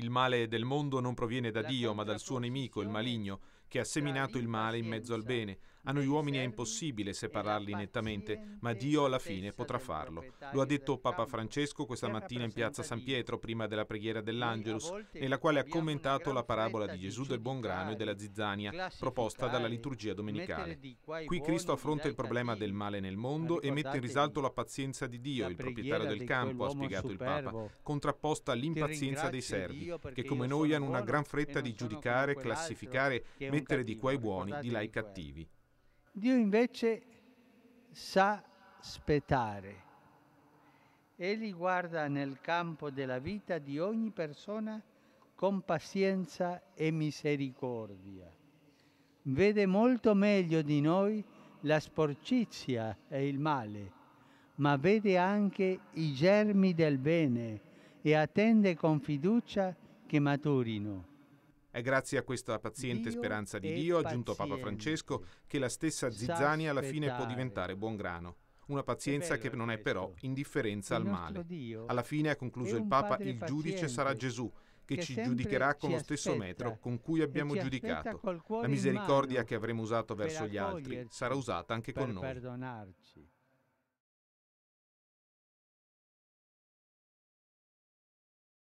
Il male del mondo non proviene da Dio, ma dal suo nemico, il maligno che ha seminato il male in mezzo al bene. A noi uomini è impossibile separarli nettamente, ma Dio alla fine potrà farlo. Lo ha detto Papa Francesco questa mattina in piazza San Pietro, prima della preghiera dell'Angelus, nella quale ha commentato la parabola di Gesù del buon grano e della zizzania, proposta dalla liturgia domenicale. Qui Cristo affronta il problema del male nel mondo e mette in risalto la pazienza di Dio, il proprietario del campo, ha spiegato il Papa, contrapposta all'impazienza dei servi, che come noi hanno una gran fretta di giudicare, classificare, mettere mettere di qua i eh, buoni, di là i cattivi. Dio invece sa aspettare. Egli guarda nel campo della vita di ogni persona con pazienza e misericordia. Vede molto meglio di noi la sporcizia e il male, ma vede anche i germi del bene e attende con fiducia che maturino. È grazie a questa paziente Dio speranza di Dio, ha aggiunto Papa Francesco, che la stessa zizzania alla fine può diventare buon grano. Una pazienza che non è però indifferenza al male. Alla fine, ha concluso il Papa, il giudice sarà Gesù, che ci giudicherà con lo stesso metro con cui abbiamo giudicato. La misericordia che avremo usato verso gli altri sarà usata anche con noi. Perdonarci.